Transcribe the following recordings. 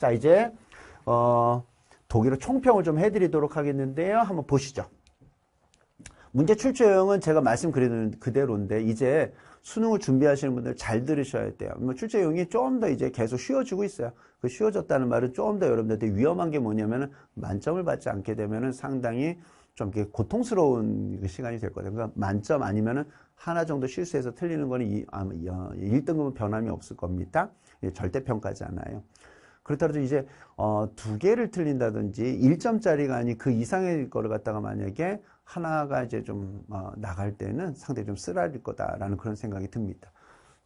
자, 이제 어, 독일어 총평을 좀 해드리도록 하겠는데요. 한번 보시죠. 문제 출제형은 제가 말씀드리는 그대로인데 이제 수능을 준비하시는 분들 잘 들으셔야 돼요. 뭐 출제형이 조금 더 이제 계속 쉬워지고 있어요. 그 쉬워졌다는 말은 조금 더 여러분들한테 위험한 게 뭐냐면은 만점을 받지 않게 되면은 상당히 좀 이렇게 고통스러운 그 시간이 될 거예요. 그러니까 만점 아니면은 하나 정도 실수해서 틀리는 거는 1등급은 아, 뭐, 어, 변함이 없을 겁니다. 절대 평가잖아요. 그렇다고 해 이제 어, 두 개를 틀린다든지 1점짜리가 아닌 그 이상의 거를 갖다가 만약에 하나가 이제 좀 어, 나갈 때는 상당히 좀 쓰라릴 거다라는 그런 생각이 듭니다.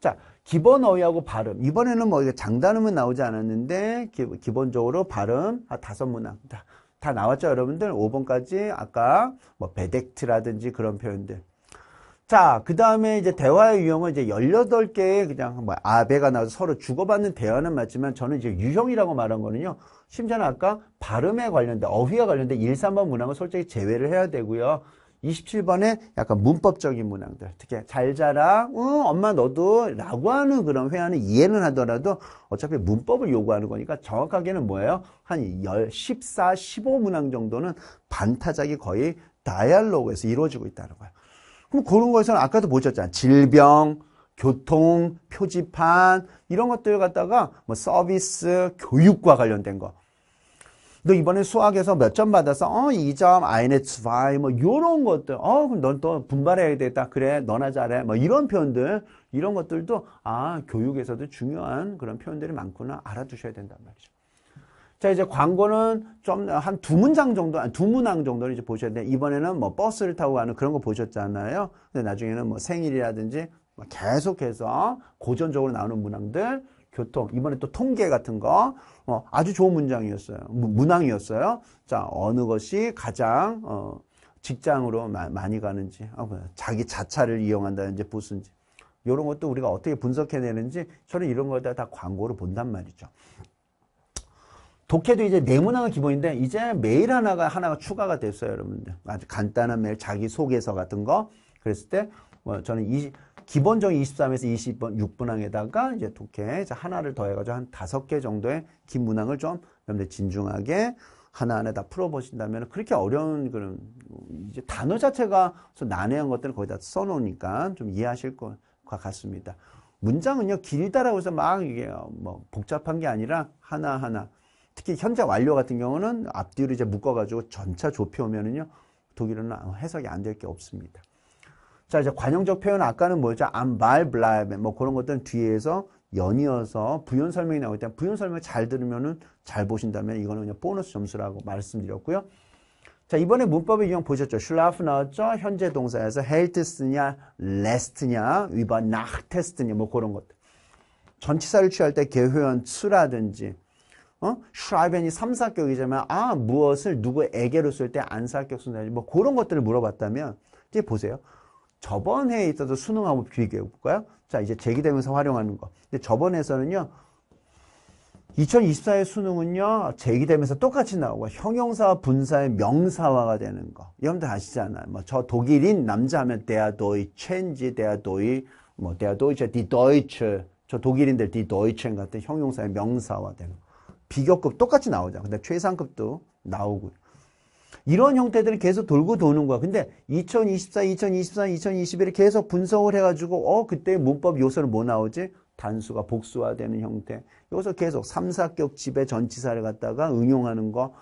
자, 기본 어휘하고 발음. 이번에는 뭐 장단음은 나오지 않았는데 기, 본적으로 발음 아, 다섯 문항 다, 다 나왔죠, 여러분들. 5번까지 아까 뭐 베덱트라든지 그런 표현들. 자, 그 다음에 이제 대화의 유형은 이제 18개의 그냥 뭐 아베가 나와서 서로 주고받는 대화는 맞지만 저는 이제 유형이라고 말한 거는요. 심지어는 아까 발음에 관련된, 어휘와 관련된 1, 3번 문항은 솔직히 제외를 해야 되고요. 27번에 약간 문법적인 문항들, 특히 잘 자라, 응, 엄마 너도 라고 하는 그런 회화는 이해는 하더라도 어차피 문법을 요구하는 거니까 정확하게는 뭐예요? 한 10, 14, 15문항 정도는 반타작이 거의 다이알로그에서 이루어지고 있다는 거예요. 그럼 그런 거에서는 아까도 보셨잖아. 요 질병, 교통, 표지판 이런 것들 갖다가 뭐 서비스, 교육과 관련된 거. 너 이번에 수학에서 몇 점 받아서 어 2점, INFJ 뭐 요런 것들. 어 그럼 넌 또 분발해야 되겠다. 그래. 너나 잘해. 뭐 이런 표현들 이런 것들도 아, 교육에서도 중요한 그런 표현들이 많구나. 알아두셔야 된단 말이죠. 자, 이제 광고는 좀 한 두 문장 정도, 아, 두 문항 정도는 이제 보셔야 돼. 이번에는 뭐 버스를 타고 가는 그런 거 보셨잖아요. 근데 나중에는 뭐 생일이라든지 뭐 계속해서 고전적으로 나오는 문항들, 교통, 이번에 또 통계 같은 거, 어, 아주 좋은 문장이었어요. 문항이었어요. 자, 어느 것이 가장, 어, 직장으로 마, 많이 가는지, 아, 뭐야, 자기 자차를 이용한다든지, 부스인지. 이런 것도 우리가 어떻게 분석해내는지, 저는 이런 걸다다 광고를 본단 말이죠. 독해도 이제 네문항은 기본인데 이제 메일 하나가 하나가 추가가 됐어요, 여러분들. 아주 간단한 메일 자기소개서 같은 거 그랬을 때 뭐 저는 이 기본적인 23에서 20번 6분항에다가 이제 독해 하나를 더해 가지고 한 다섯 개 정도의 긴 문항을 좀 여러분들 진중하게 하나하나 다 풀어보신다면 그렇게 어려운 그런 뭐 이제 단어 자체가 난해한 것들을 거의 다 써놓으니까 좀 이해하실 것 같습니다. 문장은요 길다라고 해서 막 이게 뭐 복잡한 게 아니라 하나하나 특히 현재 완료 같은 경우는 앞뒤로 이제 묶어가지고 전차 좁혀오면은요, 독일어는 해석이 안 될 게 없습니다. 자, 이제 관용적 표현 아까는 뭐죠? 암말 블라이벤 뭐 그런 것들은 뒤에서 연이어서 부연 설명이 나오기 때문에 부연 설명 을잘 들으면은 잘 보신다면 이거는 그냥 보너스 점수라고 말씀드렸고요. 자, 이번에 문법의 유형 보셨죠? 슐라프 나왔죠? 현재 동사에서 헬트 쓰냐, 레스트냐, 위반 나흐 테스트냐, 뭐 그런 것들. 전치사를 취할 때 개회원 수라든지 어? s c h 이3사격이자면아 무엇을 누구에게로 쓸 때 안사격 순서인지 뭐 그런 것들을 물어봤다면 이제 보세요. 저번 회에 있어서 수능 한번 비교해 볼까요? 자 이제 제기되면서 활용하는 거. 근데 저번 에서는요 2024의 수능은요. 제기되면서 똑같이 나오고 형용사와 분사의 명사화가 되는 거. 여러분들 아시잖아요. 뭐 저 독일인 남자 하면 der d e u t s c h der d e u t s c h 뭐 der d e u t s c h die Deutsche. 저 독일인들 die Deutschen 같은 형용사의 명사화 되는 거. 비교급 똑같이 나오죠. 근데 최상급도 나오고요. 이런 형태들이 계속 돌고 도는 거야. 근데 2024, 2023, 2021을 계속 분석을 해가지고 어 그때 문법 요소는 뭐 나오지? 단수가 복수화되는 형태. 여기서 계속 삼사격 집의 전치사를 갖다가 응용하는 거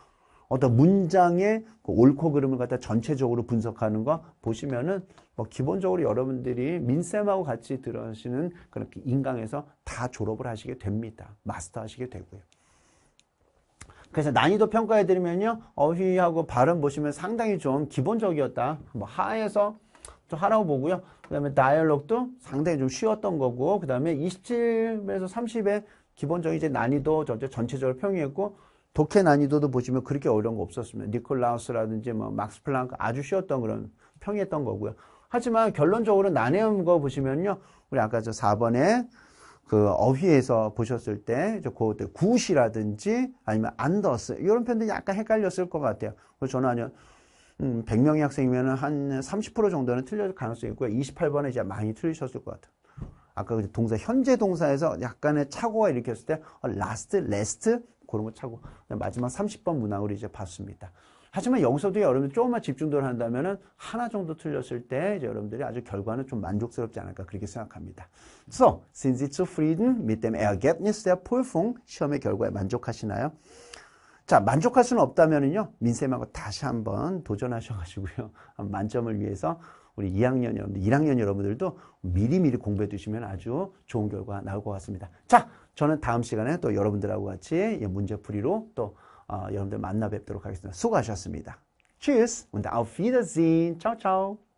어떤 문장의 그 옳고 그름을 갖다 전체적으로 분석하는 거 보시면은 뭐 기본적으로 여러분들이 민쌤하고 같이 들어가시는그런 그 인강에서 다 졸업을 하시게 됩니다. 마스터하시게 되고요. 그래서 난이도 평가해 드리면요. 어휘하고 발음 보시면 상당히 좀 기본적이었다. 뭐 하에서 좀 하라고 보고요. 그 다음에 다이얼록도 상당히 좀 쉬웠던 거고 그 다음에 27에서 3 0에 기본적인 이제 난이도 전체적으로 평이했고 독해 난이도도 보시면 그렇게 어려운 거 없었습니다. 니콜라우스라든지 뭐 막스 플랑크 아주 쉬웠던 그런 평이했던 거고요. 하지만 결론적으로 난해한 거 보시면요. 우리 아까 저 4번에 그 어휘에서 보셨을 때, 그때 굿이라든지 아니면 안더스 이런 편들이 약간 헷갈렸을 것 같아요. 그래서 저는 아니요. 음, 100명의 학생이면 한 30% 정도는 틀려질 가능성이 있고요. 28번에 이제 많이 틀리셨을 것 같아요. 아까 그 동사, 현재 동사에서 약간의 착오가 일으켰을 때, 어, last, last, 그런 거 착오. 마지막 30번 문항으로 이제 봤습니다. 하지만 여기서도 여러분들 조금만 집중도를 한다면은 하나 정도 틀렸을 때 여러분들이 아주 결과는 좀 만족스럽지 않을까 그렇게 생각합니다. So, s i n c e i t s u f r e e d o m mit dem Ergebnis der Prüfung? 시험의 결과에 만족하시나요? 자, 만족할 수는 없다면은요. 민쌤하고 다시 한번 도전하셔 가지고요. 만점을 위해서 우리 2학년 여러분들, 1학년 여러분들도 미리미리 공부해 두시면 아주 좋은 결과 나올 것 같습니다. 자, 저는 다음 시간에 또 여러분들하고 같이 문제풀이로 또 어, 여러분들 만나 뵙도록 하겠습니다. 수고하셨습니다. Tschüss und auf Wiedersehen. Ciao, ciao.